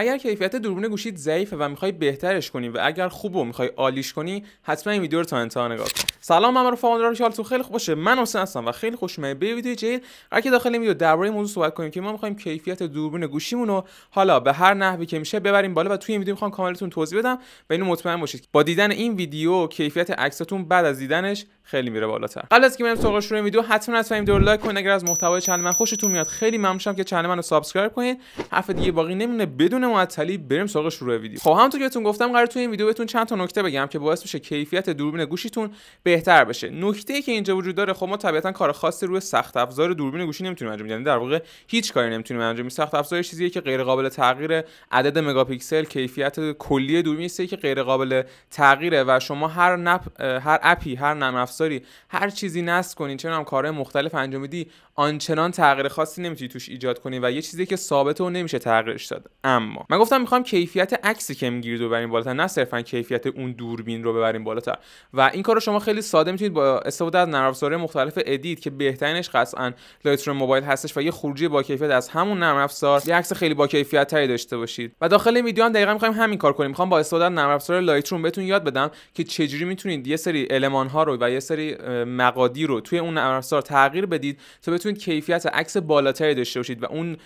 اگر کیفیت دوربین گوشید ضعیفه و میخوای بهترش کنی و اگر خوب و میخوای عالیش کنی حتما این ویدیو رو تا انتها نگاه کن سلام من رفقا امیدوارم که خیلی خوب باشه من حسین هستم و خیلی خوش اومدید به ویدیو جدید قرار که داخل این ویدیو درباره موضوع صحبت کنیم که ما میخوایم کیفیت دوربین گوشیمونو حالا به هر نحوی که میشه ببریم بالا و توی این ویدیو میخوام کاملتون توضیح بدم و اینو مطمئن باشید با دیدن این ویدیو کیفیت عکساتون بعد از دیدنش خیلی میره بالاتر قبل از که بریم سراغ شروع ویدیو حتما از این دور لایک کنید اگر از محتوای چنل من خوشتون میاد خیلی ممنونم که چنل منو سابسکرایب کنید حرف دیگه باقی نمونه بدون معطلی بریم سراغ شروع ویدیو خب همونطور که بهتون گفتم قرار تو این ویدیو بهتون چند تا نکته بگم که باعث میشه کیفیت دوربین گوشیتون بهتر بشه نکته ای که اینجا وجود داره خب ما طبیعتا کار خاصی روی سخت افزار دوربین گوشی نمیتونیم انجام بدیم در واقع هیچ کاری نمیتونیم انجام بدیم سخت افزار چیزیه که غیر قابل تغییر عدد مگاپیکسل کیفیت کلی دوربین هستی که غیر قابل تغییره و شما هر نپ هر اپی هر نرم افزاری هر چیزی نصب کنین چه هم کارهای مختلف انجام بدی آنچنان تغییر خاصی نمیتونی توش ایجاد کنی و یه چیزی که ثابت و نمیشه تغییرش داد اما من گفتم میخوام کیفیت عکسی که میگیرید ببریم بالاتر نه صرفا کیفیت اون دوربین رو ببریم بالاتر و این کار شما خیلی خیلی ساده میتونید با استفاده از نرم افزارهای مختلف ادیت که بهترینش قطعا لایتروم موبایل هستش و یه خروجی با کیفیت از همون نرم افزار یه عکس خیلی با کیفیت تری داشته باشید و داخل این ویدیو هم دقیقاً میخوایم همین کار کنیم میخوام با استفاده از نرم افزار لایتروم بهتون یاد بدم که چجوری میتونید یه سری المان ها رو و یه سری مقادی رو توی اون نرم افزار تغییر بدید تا بتونید کیفیت عکس بالاتری داشته باشید و اون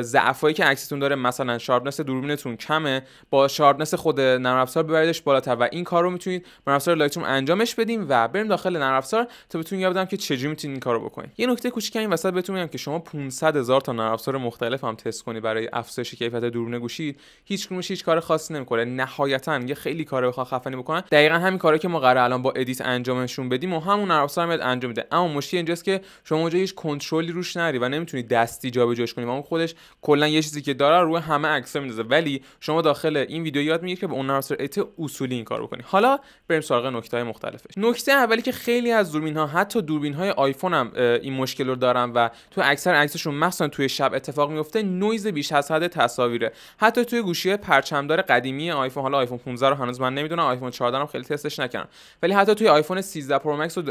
ضعفایی که عکستون داره مثلا شارپنس دوربینتون کمه با شارپنس خود نرم افزار ببریدش بالاتر و این کار رو میتونید نرم افزار لایتروم انجامش بدیم و بریم داخل نرم افزار تا بهتون یاد بدم که چجوری میتونین این کارو بکنین یه نکته کوچیک این وسط بهتون میگم که شما 500 هزار تا نرم افزار مختلف هم تست کنی برای افزایش کیفیت دوربین گوشی هیچ کدومش هیچ کار خاصی نمیکنه نهایتا یه خیلی کار بخواد خفنی بکنن دقیقا همین کاری که ما قرار الان با ادیت انجامشون بدیم و همون نرم افزار میاد انجام میده اما مشکل اینجاست که شما اونجا هیچ کنترلی روش نری و نمیتونید دستی جابجاش کنی و اون خودش کلا یه چیزی که داره روی همه عکس میندازه ولی شما داخل این ویدیو یاد میگیرید که به اون نرم افزار اصولی این کار بکنین حالا بریم سراغ های مختلفش نکته نکته اولی که خیلی از دوربین ها حتی دوربین های آیفون هم این مشکل رو دارن و تو اکثر عکسشون مخصوصا توی شب اتفاق میفته نویز بیش از حد تصاویره حتی توی گوشی پرچمدار قدیمی آیفون حالا آیفون 15 رو هنوز من نمیدونم آیفون 14 هم خیلی تستش نکردم ولی حتی توی آیفون 13 پرو مکس و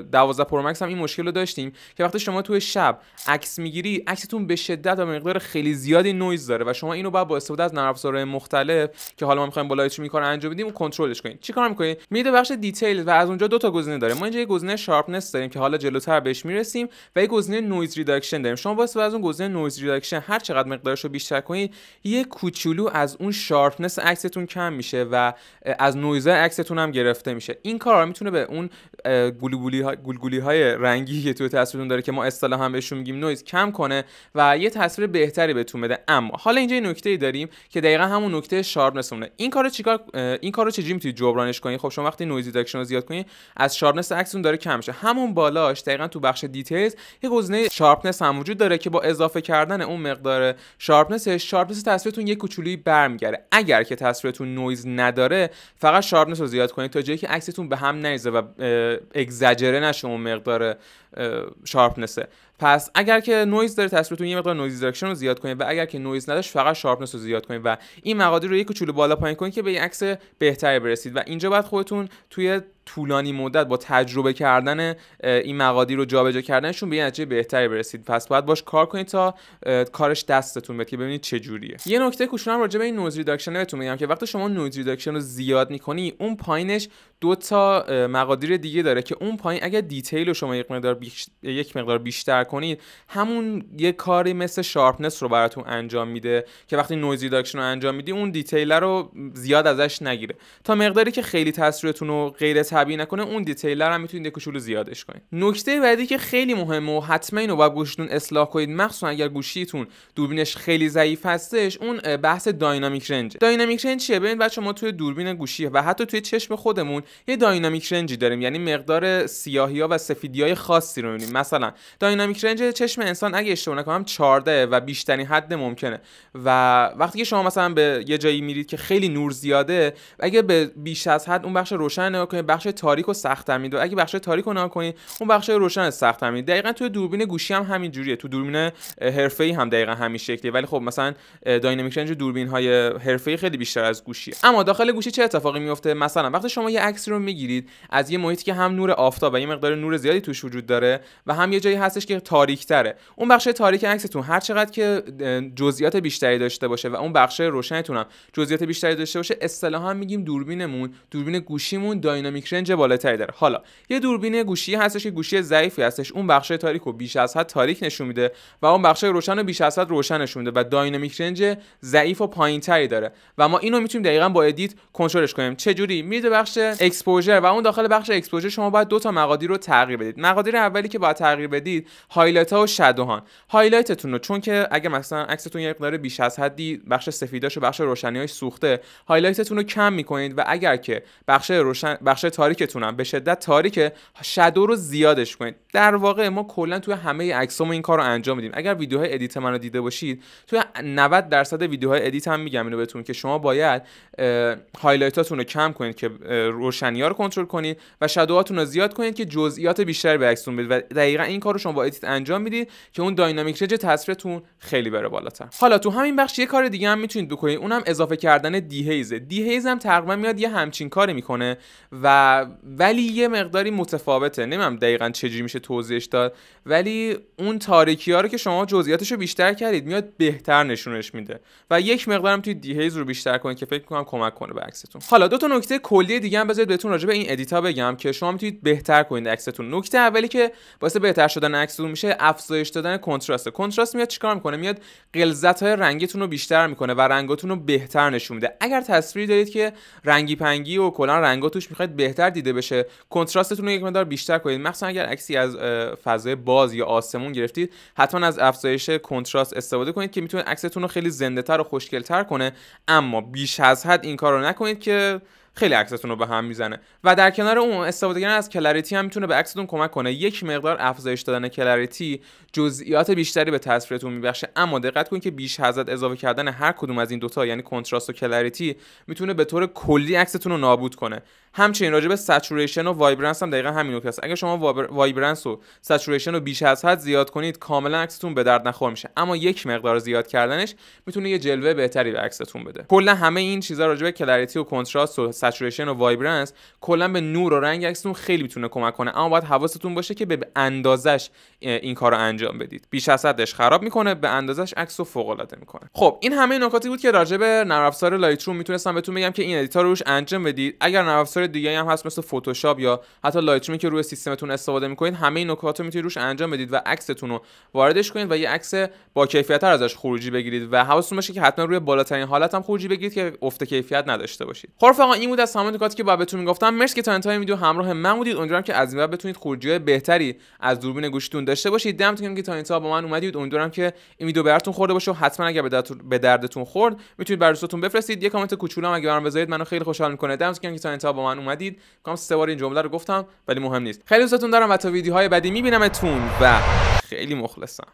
12 پرو مکس هم این مشکل رو داشتیم که وقتی شما توی شب عکس میگیری عکستون به شدت و مقدار خیلی زیادی نویز داره و شما اینو باید با استفاده از نرم افزارهای مختلف که حالا ما میخوایم با می میکنه انجام بدیم و کنترلش کنید چیکار میکنید میده بخش دیتیل و از اونجا دو تا گزینه داره ما اینجا یه گزینه شارپنس داریم که حالا جلوتر بهش میرسیم و یه گزینه نویز ریداکشن داریم شما واسه از اون گزینه نویز ریداکشن هر چقدر مقدارش رو بیشتر کنید یه کوچولو از اون شارپنس عکستون کم میشه و از نویز عکستون هم گرفته میشه این کار میتونه به اون گلوگولی ها... گلگولی های رنگی که تو تصویرتون داره که ما اصطلاحا هم بهشون میگیم نویز کم کنه و یه تصویر بهتری بهتون بده اما حالا اینجا یه نکته ای داریم که دقیقا همون نکته شارپنس این کارو چیکار این کارو چجوری میتونید جبرانش کنید خب شما وقتی نویز ریداکشن رو زیاد کنید از شارپنس عکسون داره کم میشه همون بالاش دقیقا تو بخش دیتیلز یه گزینه شارپنس هم وجود داره که با اضافه کردن اون مقدار شارپنس شارپنس تصویرتون یه کوچولی برمیگره اگر که تصویرتون نویز نداره فقط شارپنس رو زیاد کنید تا جایی که عکستون به هم نریزه و اگزجره نشه اون مقدار شارپنسه پس اگر که نویز داره تصویرتون یه مقدار نویز ریداکشن رو زیاد کنید و اگر که نویز نداشت فقط شارپنس رو زیاد کنید و این مقادیر رو یک کوچولو بالا پایین کنید که به عکس بهتری برسید و اینجا باید خودتون توی طولانی مدت با تجربه کردن این مقادیر رو جابجا کردنشون به یه نتیجه بهتری برسید پس باید باش کار کنید تا کارش دستتون بیاد که ببینید چه جوریه یه نکته کوچولو راجع به این نویز ریداکشن بهتون میگم که وقتی شما نویز ریداکشن رو زیاد میکنی اون پایینش دو تا مقادیر دیگه داره که اون پایین اگر دیتیل رو شما یک مقدار, بیش... یک مقدار بیشتر کنید همون یه کاری مثل شارپنس رو براتون انجام میده که وقتی نویز ریداکشن رو انجام میدی اون دیتیل رو زیاد ازش نگیره تا مقداری که خیلی تصویرتون رو غیر طبیعی نکنه اون دیتیل رو میتونید یه کوچولو زیادش کنید نکته بعدی که خیلی مهمه و حتما اینو باید گوشتون اصلاح کنید مخصوصا اگر گوشیتون دوربینش خیلی ضعیف هستش اون بحث داینامیک رنج داینامیک رنج چیه ببینید توی دوربین گوشی و حتی توی چشم خودمون یه داینامیک رنجی داریم یعنی مقدار سیاهی ها و سفیدی های خاصی رو میبینیم مثلا داینامیک رنج چشم انسان اگه اشتباه نکنم 14 و بیشترین حد ممکنه و وقتی که شما مثلا به یه جایی میرید که خیلی نور زیاده اگه به بیش از حد اون بخش روشن نگاه کنید بخش تاریک و سخت و اگه بخش تاریک نگاه کنید اون بخش روشن سخت تمید دقیقا توی دوربین گوشی هم همین جوریه تو دوربین حرفه‌ای هم دقیقا همین شکلیه ولی خب مثلا داینامیک رنج دوربین های حرفه‌ای خیلی بیشتر از گوشی اما داخل گوشی چه اتفاقی میفته مثلا وقتی شما یه رو میگیرید از یه محیطی که هم نور آفتاب و یه مقدار نور زیادی توش وجود داره و هم یه جایی هستش که تاریک تره اون بخش تاریک عکستون هر چقدر که جزئیات بیشتری داشته باشه و اون بخش روشنتون هم جزئیات بیشتری داشته باشه اصطلاحا میگیم دوربینمون دوربین گوشیمون داینامیک رنج بالاتری داره حالا یه دوربین گوشی هستش که گوشی ضعیفی هستش اون بخش تاریک رو بیش از حد تاریک نشون میده و اون بخش روشن رو بیش از حد روشن نشون میده و داینامیک رنج ضعیف و پایینتری داره و ما اینو میتونیم دقیقا با ادیت کنترلش کنیم چه جوری میره بخش اکسپوژر و اون داخل بخش اکسپوژر شما باید دو تا مقادیر رو تغییر بدید مقادیر اولی که باید تغییر بدید هایلایت ها و شادوهان هایلایتتون رو چون که اگه مثلا عکستون یه مقدار بیش از حدی بخش سفیداش و بخش های سوخته هایلایتتون رو کم میکنید و اگر که بخش روشن بخش تاریکتون هم به شدت تاریکه شادو رو زیادش کنید در واقع ما کلا توی همه عکسامون این کار رو انجام میدیم اگر ویدیوهای ادیت منو رو دیده باشید توی 90 درصد ویدیوهای ادیت هم میگم اینو بهتون که شما باید هایلایتاتون رو کم کنید که روش روشنی رو کنترل کنید و شادوهاتون رو زیاد کنید که جزئیات بیشتر به عکستون بدید و دقیقا این کار رو شما با ادیت انجام میدید که اون داینامیک رنج تصویرتون خیلی بره بالاتر حالا تو همین بخش یه کار دیگه هم میتونید بکنید اونم اضافه کردن دی هیز دی هیز هم تقریبا میاد یه همچین کاری میکنه و ولی یه مقداری متفاوته نمیدونم دقیقا چجوری میشه توضیحش داد ولی اون تاریکی ها رو که شما جزئیاتش رو بیشتر کردید میاد بهتر نشونش میده و یک مقدارم توی دی هیز رو بیشتر کنید که فکر میکنم کمک کنه به عکستون حالا دو تا نکته کلی دیگه هم بذارید بهتون راجع به این ادیتا بگم که شما میتونید بهتر کنید عکستون نکته اولی که واسه بهتر شدن عکستون میشه افزایش دادن کنتراست کنتراست میاد چیکار میکنه میاد غلظت های رنگتون رو بیشتر میکنه و رنگاتون رو بهتر نشون میده اگر تصویری دارید که رنگی پنگی و کلا رنگا توش میخواید بهتر دیده بشه کنتراستتون رو یک مقدار بیشتر کنید مخصوصا اگر عکسی از فضای باز یا آسمون گرفتید حتما از افزایش کنتراست استفاده کنید که میتونه عکستون رو خیلی زنده تر و خوشگل تر کنه اما بیش از حد این کار رو نکنید که خیلی عکستون رو به هم میزنه و در کنار اون استفاده کردن از کلریتی هم میتونه به عکستون کمک کنه یک مقدار افزایش دادن کلریتی جزئیات بیشتری به تصویرتون میبخشه اما دقت کنید که بیش از اضافه کردن هر کدوم از این دوتا یعنی کنتراست و کلریتی میتونه به طور کلی عکستون رو نابود کنه همچنین راجع به سچوریشن و وایبرنس هم دقیقا همین نکته است اگه شما وایبرنس و سچوریشن رو بیش از حد زیاد کنید کاملا عکستون به درد نخور میشه اما یک مقدار زیاد کردنش میتونه یه جلوه بهتری به عکستون بده کلا همه این چیزا راجع به کلریتی و کنتراست و سچوریشن و وایبرنس کلا به نور و رنگ عکستون خیلی میتونه کمک کنه اما باید حواستون باشه که به اندازش این کار انجام بدید بیش از حدش خراب میکنه به اندازش عکس رو فوق العاده میکنه خب این همه نکاتی بود که راجع به نرم افزار میتونستم بهتون بگم که این ادیتور روش انجام بدید اگر نرم سافتور دیگه هم هست مثل فتوشاپ یا حتی لایترومی که روی سیستمتون استفاده میکنید همه این نکات رو میتونید روش انجام بدید و عکستون رو واردش کنید و یه عکس با کیفیت ازش خروجی بگیرید و حواستون باشه که حتما روی بالاترین حالت هم خروجی بگیرید که افت کیفیت نداشته باشید خب رفقا این بود از تمام نکاتی که باید بهتون میگفتم مرسی که تا انتهای ویدیو همراه من بودید امیدوارم که از این بتونید خروجی بهتری از دوربین گوشیتون داشته باشید دمتون که تا انتها با من اومدید امیدوارم که این ویدیو براتون خورده باشه و حتما اگر به دردتون خورد میتونید برای دوستاتون بفرستید یه کامنت کوچولو هم اگه برام بذارید منو خیلی خوشحال میکنه دمتون که تا انتها با اومدید کام سه بار این جمله رو گفتم ولی مهم نیست خیلی دوستتون دارم و تا ویدیوهای بعدی میبینمتون و خیلی مخلصم